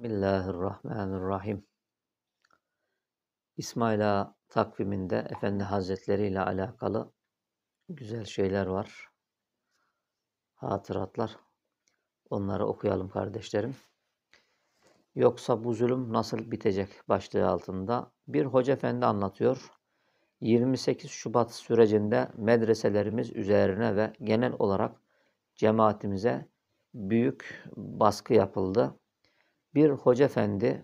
Bismillahirrahmanirrahim. İsmaila takviminde Efendi Hazretleri ile alakalı güzel şeyler var. Hatıratlar. Onları okuyalım kardeşlerim. Yoksa bu zulüm nasıl bitecek başlığı altında bir hoca efendi anlatıyor. 28 Şubat sürecinde medreselerimiz üzerine ve genel olarak cemaatimize büyük baskı yapıldı bir hoca efendi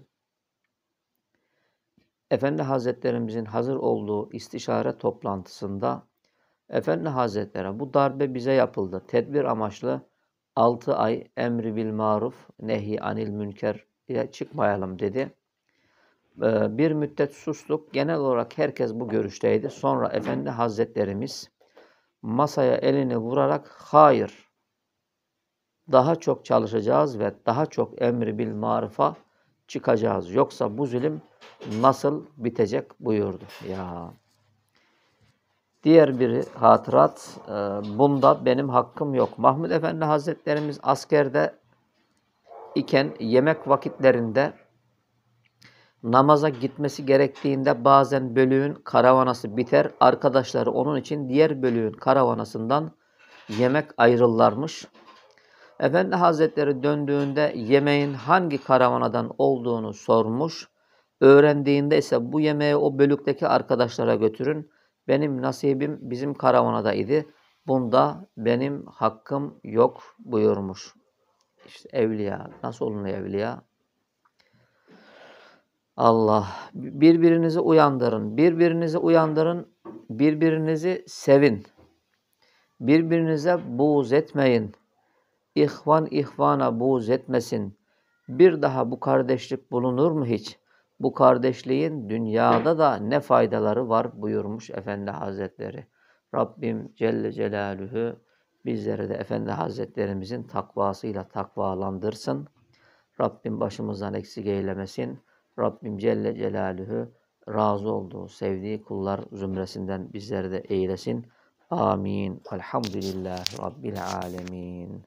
Efendi Hazretlerimizin hazır olduğu istişare toplantısında Efendi Hazretleri bu darbe bize yapıldı. Tedbir amaçlı 6 ay emri bil maruf nehi anil münker çıkmayalım dedi. Ee, bir müddet sustuk. Genel olarak herkes bu görüşteydi. Sonra Efendi Hazretlerimiz masaya elini vurarak hayır daha çok çalışacağız ve daha çok emri bil marifa çıkacağız. Yoksa bu zulüm nasıl bitecek buyurdu. Ya. Diğer bir hatırat, e, bunda benim hakkım yok. Mahmud Efendi Hazretlerimiz askerde iken yemek vakitlerinde namaza gitmesi gerektiğinde bazen bölüğün karavanası biter. Arkadaşları onun için diğer bölüğün karavanasından yemek ayrılırlarmış. Efendi Hazretleri döndüğünde yemeğin hangi karavanadan olduğunu sormuş. Öğrendiğinde ise bu yemeği o bölükteki arkadaşlara götürün. Benim nasibim bizim karavanada idi. Bunda benim hakkım yok buyurmuş. İşte evliya. Nasıl olunuyor evliya? Allah. Birbirinizi uyandırın. Birbirinizi uyandırın. Birbirinizi sevin. Birbirinize buğz etmeyin. İhvan ihvana buğz etmesin. Bir daha bu kardeşlik bulunur mu hiç? Bu kardeşliğin dünyada da ne faydaları var buyurmuş Efendi Hazretleri. Rabbim Celle Celaluhu bizleri de Efendi Hazretlerimizin takvasıyla takvalandırsın. Rabbim başımızdan eksik eylemesin. Rabbim Celle Celaluhu razı olduğu, sevdiği kullar zümresinden bizleri de eylesin. Amin. Elhamdülillahi Rabbil alemin.